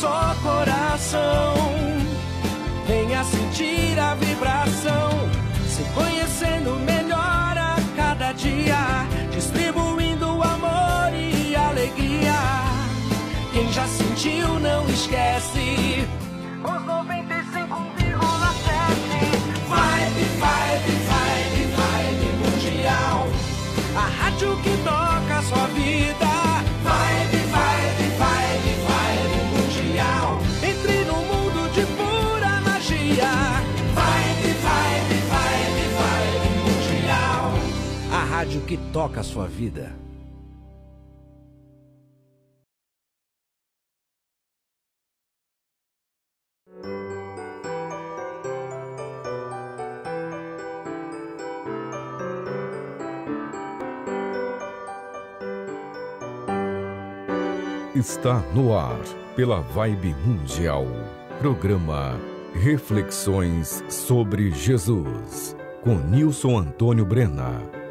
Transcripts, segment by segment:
só coração. Venha sentir a vibração, se conhecendo melhor a cada dia, distribuindo amor e alegria. Quem já sentiu não esquece. Os 95,7 Vibe, vibe, vibe, vibe mundial. A rádio que toca sua vida. rádio que toca a sua vida. Está no ar, pela Vibe Mundial. Programa Reflexões sobre Jesus, com Nilson Antônio Brena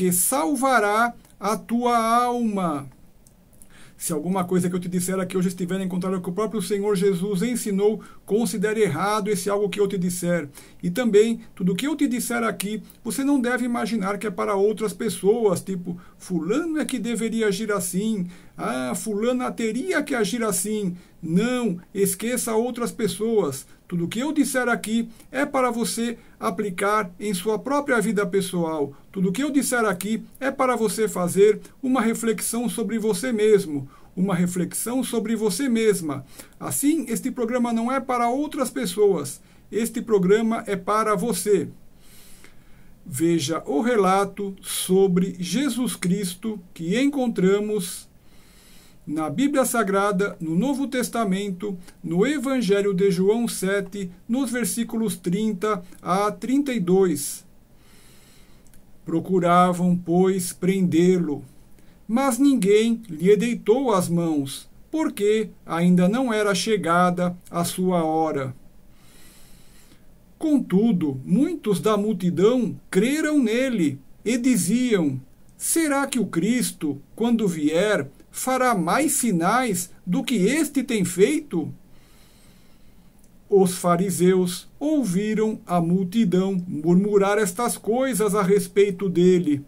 que salvará a tua alma. Se alguma coisa que eu te disser aqui é hoje estiver em contrário ao que o próprio Senhor Jesus ensinou, Considere errado esse algo que eu te disser. E também, tudo que eu te disser aqui, você não deve imaginar que é para outras pessoas, tipo, fulano é que deveria agir assim, ah, fulana teria que agir assim. Não, esqueça outras pessoas. Tudo que eu disser aqui é para você aplicar em sua própria vida pessoal. Tudo que eu disser aqui é para você fazer uma reflexão sobre você mesmo uma reflexão sobre você mesma. Assim, este programa não é para outras pessoas, este programa é para você. Veja o relato sobre Jesus Cristo que encontramos na Bíblia Sagrada, no Novo Testamento, no Evangelho de João 7, nos versículos 30 a 32. Procuravam, pois, prendê-lo mas ninguém lhe deitou as mãos, porque ainda não era chegada a sua hora. Contudo, muitos da multidão creram nele e diziam: Será que o Cristo, quando vier, fará mais sinais do que este tem feito? Os fariseus ouviram a multidão murmurar estas coisas a respeito dele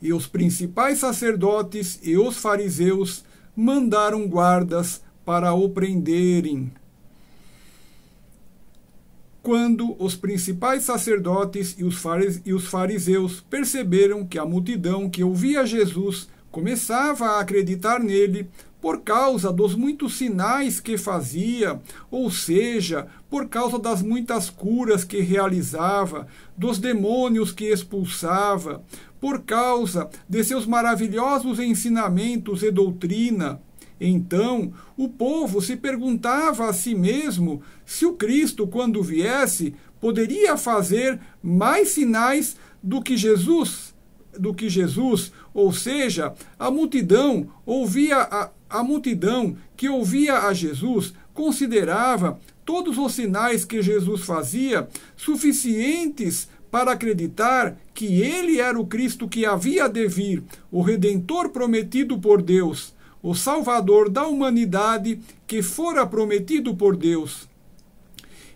e os principais sacerdotes e os fariseus mandaram guardas para o prenderem. Quando os principais sacerdotes e os fariseus perceberam que a multidão que ouvia Jesus começava a acreditar nele por causa dos muitos sinais que fazia, ou seja, por causa das muitas curas que realizava, dos demônios que expulsava, por causa de seus maravilhosos ensinamentos e doutrina. Então, o povo se perguntava a si mesmo se o Cristo, quando viesse, poderia fazer mais sinais do que Jesus, do que Jesus, ou seja, a multidão ouvia a, a multidão que ouvia a Jesus considerava todos os sinais que Jesus fazia suficientes para acreditar que ele era o Cristo que havia de vir, o redentor prometido por Deus, o salvador da humanidade que fora prometido por Deus.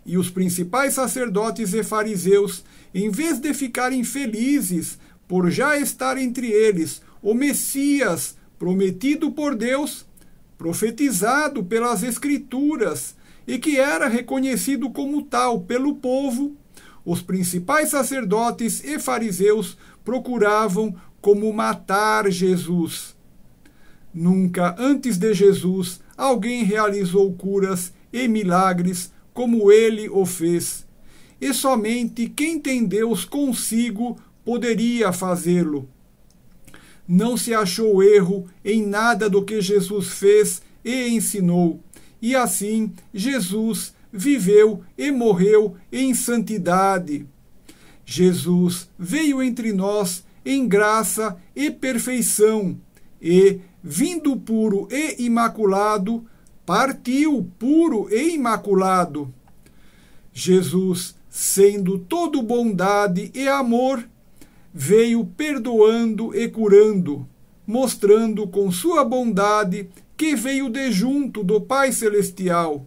E os principais sacerdotes e fariseus, em vez de ficarem felizes por já estar entre eles o Messias prometido por Deus, profetizado pelas Escrituras e que era reconhecido como tal pelo povo, os principais sacerdotes e fariseus procuravam como matar Jesus. Nunca antes de Jesus alguém realizou curas e milagres como ele o fez, e somente quem tem Deus consigo poderia fazê-lo. Não se achou erro em nada do que Jesus fez e ensinou, e assim Jesus viveu e morreu em santidade. Jesus veio entre nós em graça e perfeição, e, vindo puro e imaculado, partiu puro e imaculado. Jesus, sendo todo bondade e amor, veio perdoando e curando, mostrando com sua bondade que veio de junto do Pai Celestial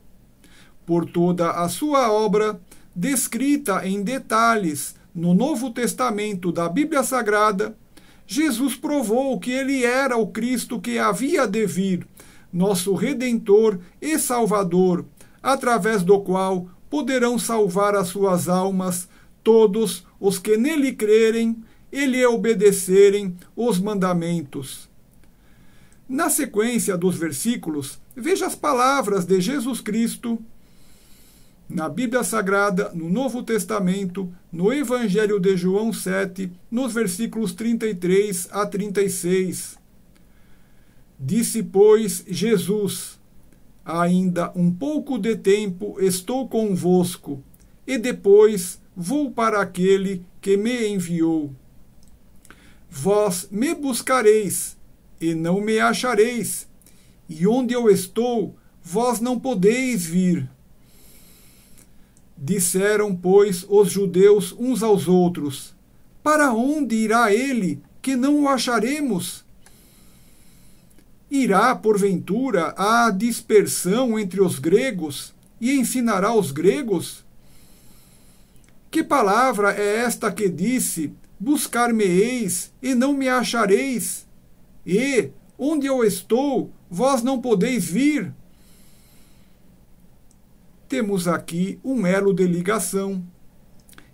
por toda a sua obra, descrita em detalhes no Novo Testamento da Bíblia Sagrada, Jesus provou que ele era o Cristo que havia de vir, nosso Redentor e Salvador, através do qual poderão salvar as suas almas todos os que nele crerem e lhe obedecerem os mandamentos. Na sequência dos versículos, veja as palavras de Jesus Cristo na Bíblia Sagrada, no Novo Testamento, no Evangelho de João 7, nos versículos 33 a 36. Disse, pois, Jesus: Ainda um pouco de tempo estou convosco, e depois vou para aquele que me enviou. Vós me buscareis, e não me achareis, e onde eu estou, vós não podeis vir. Disseram, pois, os judeus uns aos outros: Para onde irá ele, que não o acharemos? Irá, porventura, à dispersão entre os gregos e ensinará os gregos? Que palavra é esta que disse: Buscar-me-eis e não me achareis? E, onde eu estou, vós não podeis vir? temos aqui um elo de ligação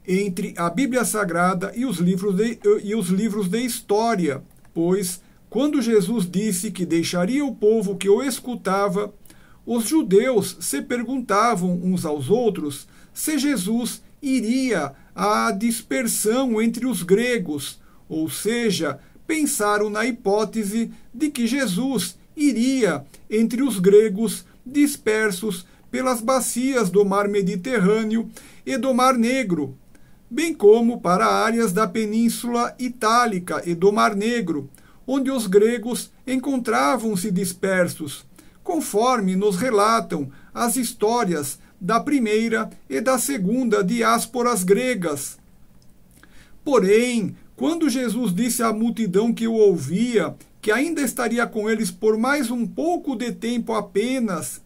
entre a Bíblia Sagrada e os livros de, e os livros de história, pois quando Jesus disse que deixaria o povo que o escutava, os judeus se perguntavam uns aos outros se Jesus iria à dispersão entre os gregos, ou seja, pensaram na hipótese de que Jesus iria entre os gregos dispersos pelas bacias do Mar Mediterrâneo e do Mar Negro, bem como para áreas da Península Itálica e do Mar Negro, onde os gregos encontravam-se dispersos, conforme nos relatam as histórias da primeira e da segunda diásporas gregas. Porém, quando Jesus disse à multidão que o ouvia que ainda estaria com eles por mais um pouco de tempo apenas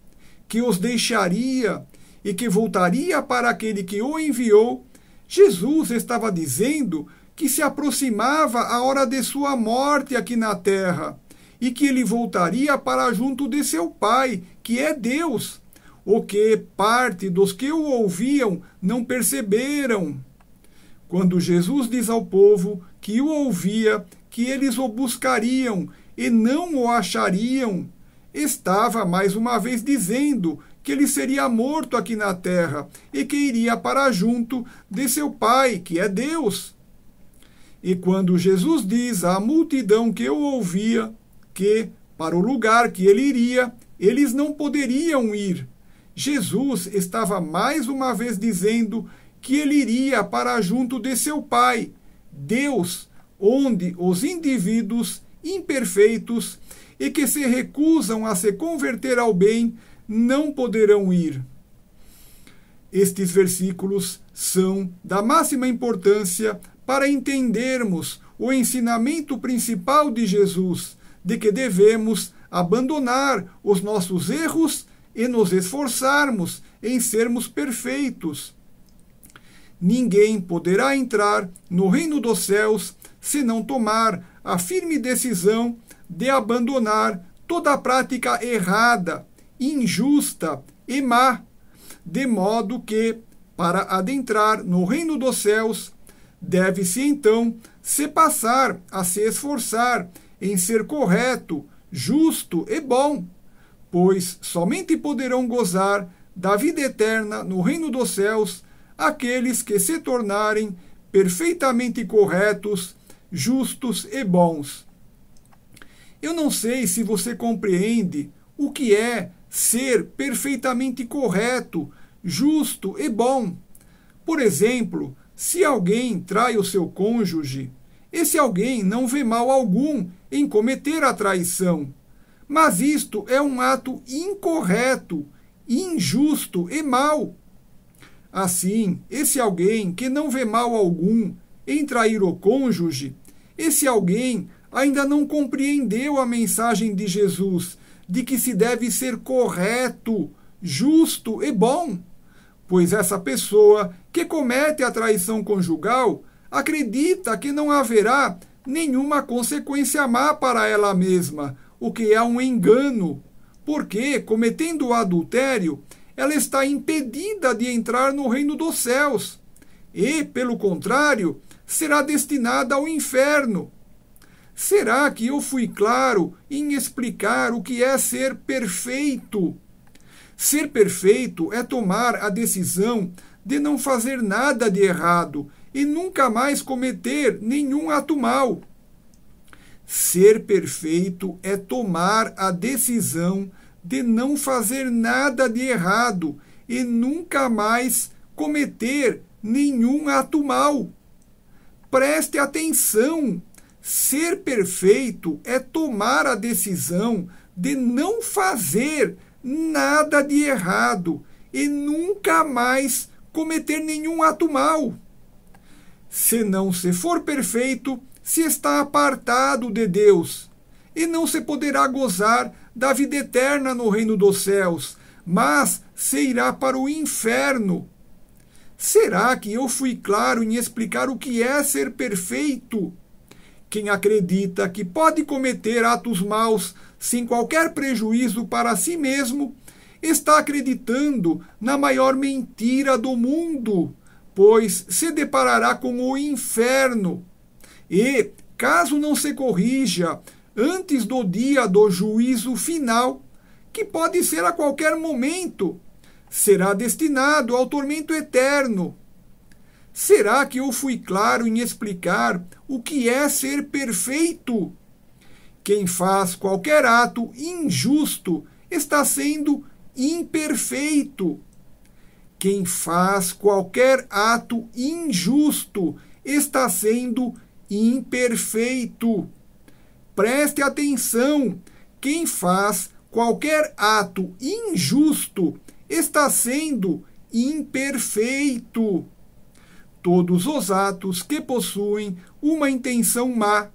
que os deixaria e que voltaria para aquele que o enviou, Jesus estava dizendo que se aproximava a hora de sua morte aqui na terra e que ele voltaria para junto de seu Pai, que é Deus, o que parte dos que o ouviam não perceberam. Quando Jesus diz ao povo que o ouvia, que eles o buscariam e não o achariam, estava mais uma vez dizendo que ele seria morto aqui na terra e que iria para junto de seu Pai, que é Deus. E quando Jesus diz à multidão que eu ouvia que, para o lugar que ele iria, eles não poderiam ir, Jesus estava mais uma vez dizendo que ele iria para junto de seu Pai, Deus, onde os indivíduos imperfeitos e que se recusam a se converter ao bem não poderão ir. Estes versículos são da máxima importância para entendermos o ensinamento principal de Jesus, de que devemos abandonar os nossos erros e nos esforçarmos em sermos perfeitos. Ninguém poderá entrar no reino dos céus se não tomar a firme decisão de abandonar toda prática errada, injusta e má, de modo que, para adentrar no reino dos céus, deve-se então se passar a se esforçar em ser correto, justo e bom, pois somente poderão gozar da vida eterna no reino dos céus aqueles que se tornarem perfeitamente corretos, justos e bons eu não sei se você compreende o que é ser perfeitamente correto, justo e bom. Por exemplo, se alguém trai o seu cônjuge, esse alguém não vê mal algum em cometer a traição. Mas isto é um ato incorreto, injusto e mau. Assim, esse alguém que não vê mal algum em trair o cônjuge, esse alguém ainda não compreendeu a mensagem de Jesus de que se deve ser correto, justo e bom. Pois essa pessoa que comete a traição conjugal acredita que não haverá nenhuma consequência má para ela mesma, o que é um engano, porque, cometendo o adultério, ela está impedida de entrar no reino dos céus e, pelo contrário, será destinada ao inferno, Será que eu fui claro em explicar o que é ser perfeito? Ser perfeito é tomar a decisão de não fazer nada de errado e nunca mais cometer nenhum ato mal. Ser perfeito é tomar a decisão de não fazer nada de errado e nunca mais cometer nenhum ato mal. Preste atenção Ser perfeito é tomar a decisão de não fazer nada de errado e nunca mais cometer nenhum ato mau. Se não se for perfeito, se está apartado de Deus, e não se poderá gozar da vida eterna no reino dos céus, mas se irá para o inferno. Será que eu fui claro em explicar o que é ser perfeito? quem acredita que pode cometer atos maus sem qualquer prejuízo para si mesmo, está acreditando na maior mentira do mundo, pois se deparará com o inferno. E, caso não se corrija antes do dia do juízo final, que pode ser a qualquer momento, será destinado ao tormento eterno Será que eu fui claro em explicar o que é ser perfeito? Quem faz qualquer ato injusto está sendo imperfeito. Quem faz qualquer ato injusto está sendo imperfeito. Preste atenção: quem faz qualquer ato injusto está sendo imperfeito todos os atos que possuem uma intenção má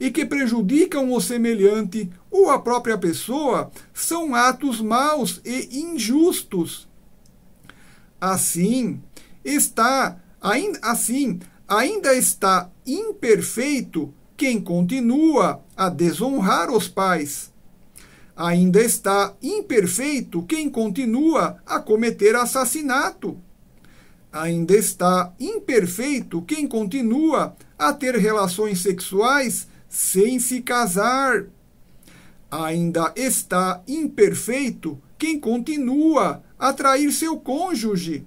e que prejudicam o semelhante ou a própria pessoa são atos maus e injustos. Assim, está ainda assim, ainda está imperfeito quem continua a desonrar os pais. Ainda está imperfeito quem continua a cometer assassinato ainda está imperfeito quem continua a ter relações sexuais sem se casar. Ainda está imperfeito quem continua a trair seu cônjuge.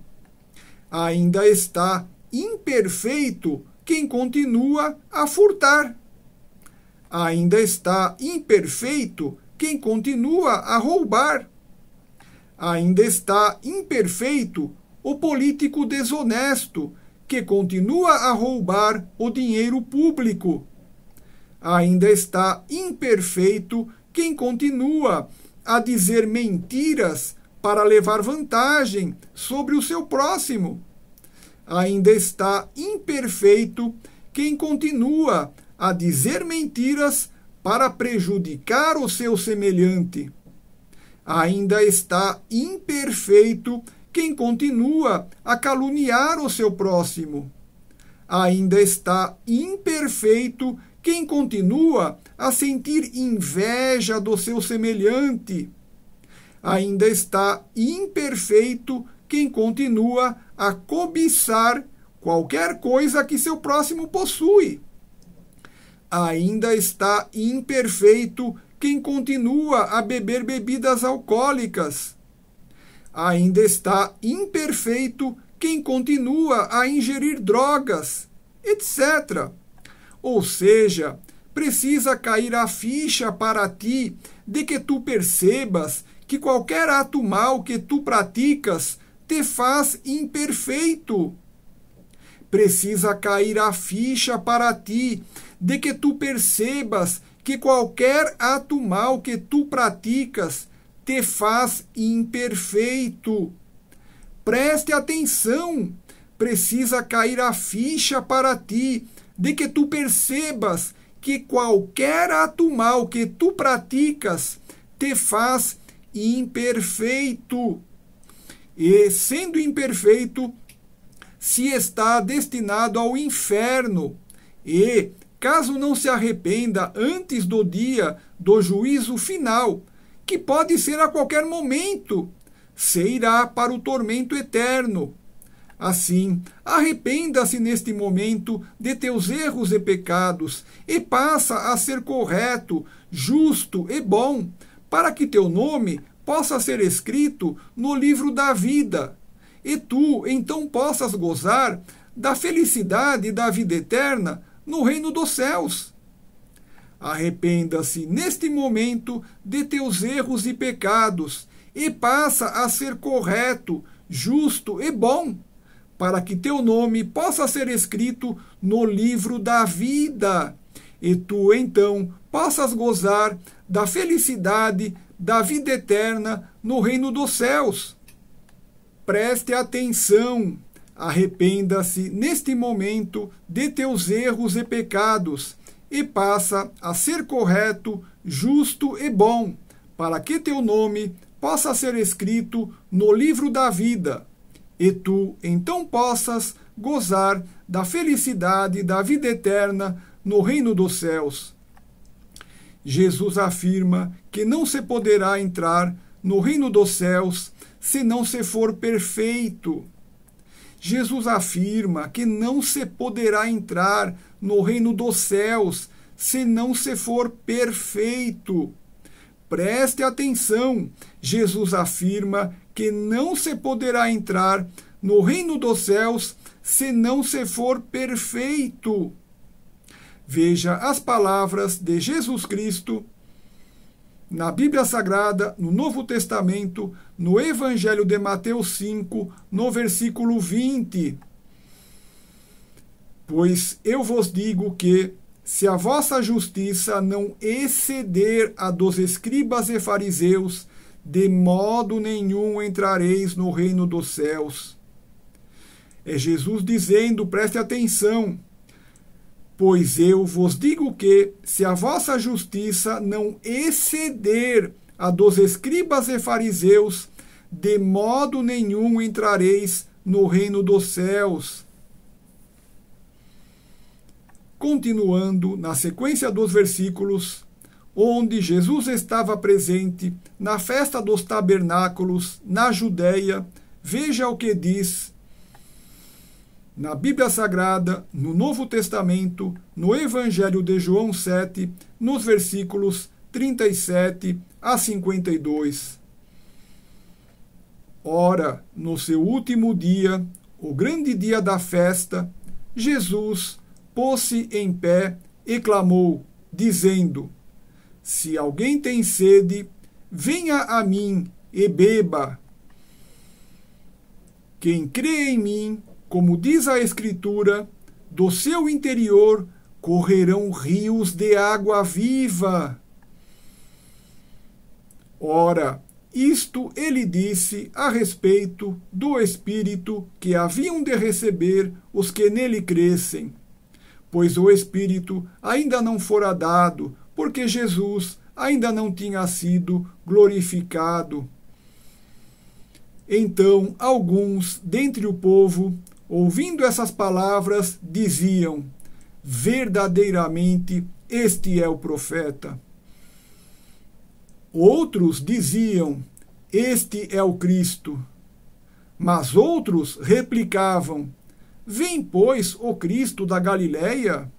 Ainda está imperfeito quem continua a furtar. Ainda está imperfeito quem continua a roubar. Ainda está imperfeito o político desonesto que continua a roubar o dinheiro público. Ainda está imperfeito quem continua a dizer mentiras para levar vantagem sobre o seu próximo. Ainda está imperfeito quem continua a dizer mentiras para prejudicar o seu semelhante. Ainda está imperfeito quem continua a caluniar o seu próximo. Ainda está imperfeito quem continua a sentir inveja do seu semelhante. Ainda está imperfeito quem continua a cobiçar qualquer coisa que seu próximo possui. Ainda está imperfeito quem continua a beber bebidas alcoólicas Ainda está imperfeito quem continua a ingerir drogas, etc. Ou seja, precisa cair a ficha para ti de que tu percebas que qualquer ato mal que tu praticas te faz imperfeito. Precisa cair a ficha para ti de que tu percebas que qualquer ato mal que tu praticas te faz imperfeito. Preste atenção, precisa cair a ficha para ti, de que tu percebas que qualquer ato mal que tu praticas te faz imperfeito. E sendo imperfeito, se está destinado ao inferno. E, caso não se arrependa antes do dia do juízo final, que pode ser a qualquer momento, se irá para o tormento eterno. Assim, arrependa-se neste momento de teus erros e pecados, e passa a ser correto, justo e bom, para que teu nome possa ser escrito no livro da vida, e tu então possas gozar da felicidade da vida eterna no reino dos céus. Arrependa-se neste momento de teus erros e pecados e passa a ser correto, justo e bom, para que teu nome possa ser escrito no livro da vida e tu então possas gozar da felicidade da vida eterna no reino dos céus. Preste atenção, arrependa-se neste momento de teus erros e pecados e passa a ser correto, justo e bom, para que teu nome possa ser escrito no livro da vida, e tu então possas gozar da felicidade da vida eterna no reino dos céus. Jesus afirma que não se poderá entrar no reino dos céus se não se for perfeito. Jesus afirma que não se poderá entrar no reino dos céus se não se for perfeito. Preste atenção, Jesus afirma que não se poderá entrar no reino dos céus se não se for perfeito. Veja as palavras de Jesus Cristo na Bíblia Sagrada, no Novo Testamento, no Evangelho de Mateus 5, no versículo 20. Pois eu vos digo que, se a vossa justiça não exceder a dos escribas e fariseus, de modo nenhum entrareis no reino dos céus. É Jesus dizendo, preste atenção, Pois eu vos digo que, se a vossa justiça não exceder a dos escribas e fariseus, de modo nenhum entrareis no reino dos céus. Continuando na sequência dos versículos, onde Jesus estava presente na festa dos tabernáculos na Judéia, veja o que diz na Bíblia Sagrada, no Novo Testamento, no Evangelho de João 7, nos versículos 37 a 52. Ora, no seu último dia, o grande dia da festa, Jesus pôs-se em pé e clamou, dizendo: Se alguém tem sede, venha a mim e beba. Quem crê em mim, como diz a Escritura, do seu interior correrão rios de água viva. Ora, isto ele disse a respeito do Espírito que haviam de receber os que nele crescem. Pois o Espírito ainda não fora dado, porque Jesus ainda não tinha sido glorificado. Então alguns dentre o povo Ouvindo essas palavras, diziam: Verdadeiramente este é o profeta. Outros diziam: Este é o Cristo. Mas outros replicavam: Vem, pois, o Cristo da Galileia?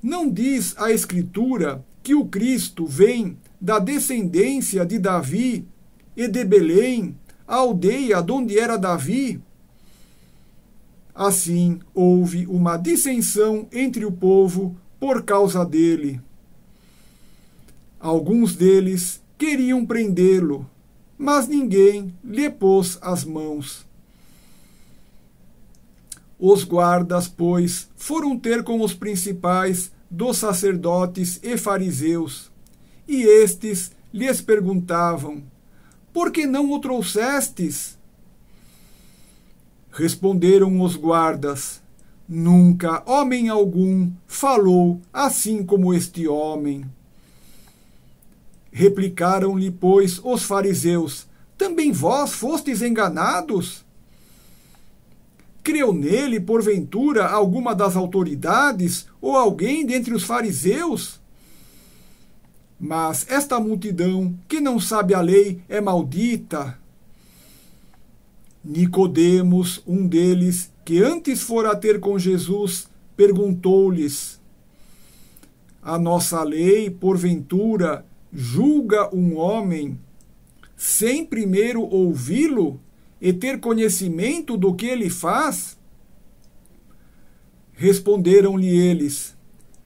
Não diz a Escritura que o Cristo vem da descendência de Davi e de Belém, a aldeia onde era Davi? Assim, houve uma dissensão entre o povo por causa dele. Alguns deles queriam prendê-lo, mas ninguém lhe pôs as mãos. Os guardas, pois, foram ter com os principais dos sacerdotes e fariseus, e estes lhes perguntavam: Por que não o trouxestes? Responderam os guardas: Nunca homem algum falou assim como este homem. Replicaram-lhe, pois, os fariseus: Também vós fostes enganados? Creu nele, porventura, alguma das autoridades ou alguém dentre os fariseus? Mas esta multidão que não sabe a lei é maldita. Nicodemos, um deles, que antes fora ter com Jesus, perguntou-lhes: A nossa lei, porventura, julga um homem sem primeiro ouvi-lo e ter conhecimento do que ele faz? Responderam-lhe eles: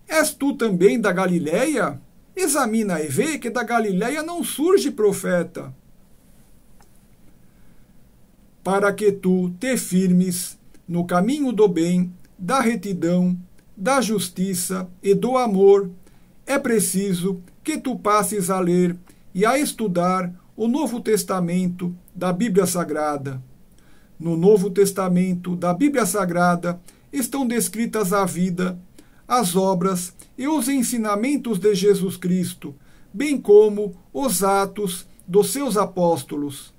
És tu também da Galileia? Examina e vê que da Galileia não surge profeta para que tu te firmes no caminho do bem, da retidão, da justiça e do amor, é preciso que tu passes a ler e a estudar o Novo Testamento da Bíblia Sagrada. No Novo Testamento da Bíblia Sagrada estão descritas a vida, as obras e os ensinamentos de Jesus Cristo, bem como os atos dos seus apóstolos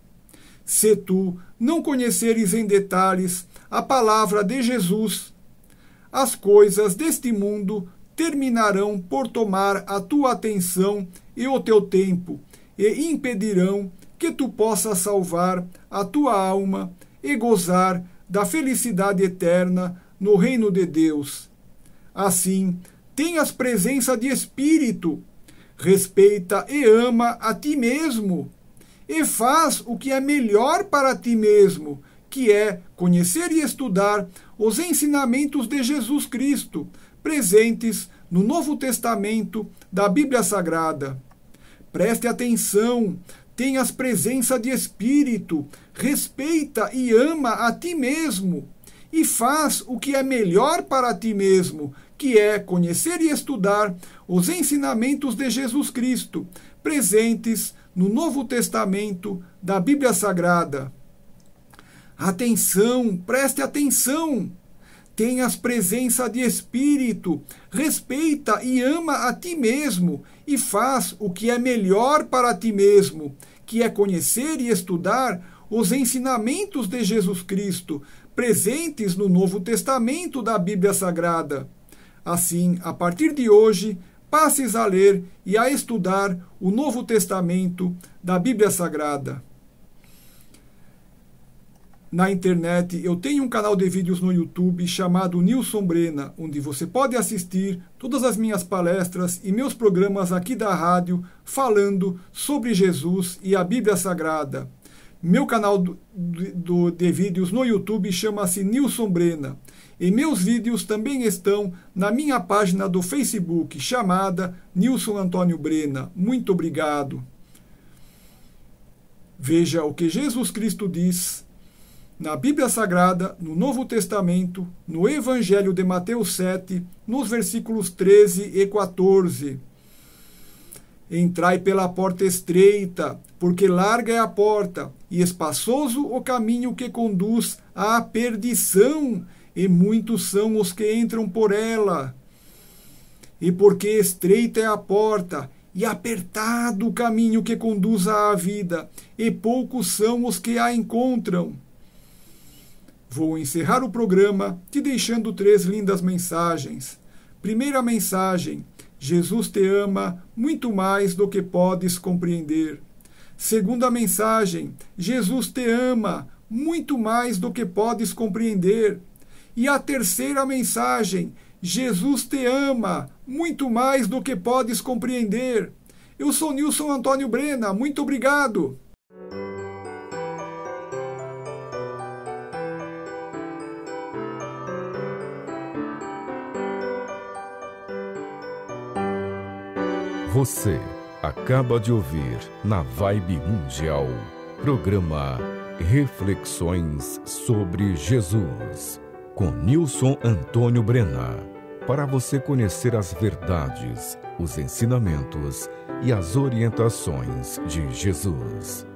se tu não conheceres em detalhes a palavra de Jesus, as coisas deste mundo terminarão por tomar a tua atenção e o teu tempo, e impedirão que tu possas salvar a tua alma e gozar da felicidade eterna no reino de Deus. Assim, tenhas presença de espírito, respeita e ama a ti mesmo e faz o que é melhor para ti mesmo, que é conhecer e estudar os ensinamentos de Jesus Cristo, presentes no Novo Testamento da Bíblia Sagrada. Preste atenção, tenhas presença de espírito, respeita e ama a ti mesmo e faz o que é melhor para ti mesmo, que é conhecer e estudar os ensinamentos de Jesus Cristo, presentes no Novo Testamento da Bíblia Sagrada. Atenção, preste atenção! Tenhas presença de espírito, respeita e ama a ti mesmo e faz o que é melhor para ti mesmo, que é conhecer e estudar os ensinamentos de Jesus Cristo, presentes no Novo Testamento da Bíblia Sagrada. Assim, a partir de hoje, passes a ler e a estudar o Novo Testamento da Bíblia Sagrada. Na internet, eu tenho um canal de vídeos no YouTube chamado Nilson Brena, onde você pode assistir todas as minhas palestras e meus programas aqui da rádio falando sobre Jesus e a Bíblia Sagrada. Meu canal do, do, de vídeos no YouTube chama-se Nilson Brena. E meus vídeos também estão na minha página do Facebook chamada Nilson Antônio Brena. Muito obrigado. Veja o que Jesus Cristo diz na Bíblia Sagrada, no Novo Testamento, no Evangelho de Mateus 7, nos versículos 13 e 14. Entrai pela porta estreita, porque larga é a porta, e espaçoso o caminho que conduz à perdição, e muitos são os que entram por ela. E porque estreita é a porta e apertado o caminho que conduz à vida, e poucos são os que a encontram. Vou encerrar o programa te deixando três lindas mensagens. Primeira mensagem: Jesus te ama muito mais do que podes compreender. Segunda mensagem: Jesus te ama muito mais do que podes compreender. E a terceira mensagem: Jesus te ama muito mais do que podes compreender. Eu sou Nilson Antônio Brena, muito obrigado. Você acaba de ouvir na Vibe Mundial, programa Reflexões sobre Jesus com Nilson Antônio Brena, para você conhecer as verdades, os ensinamentos e as orientações de Jesus.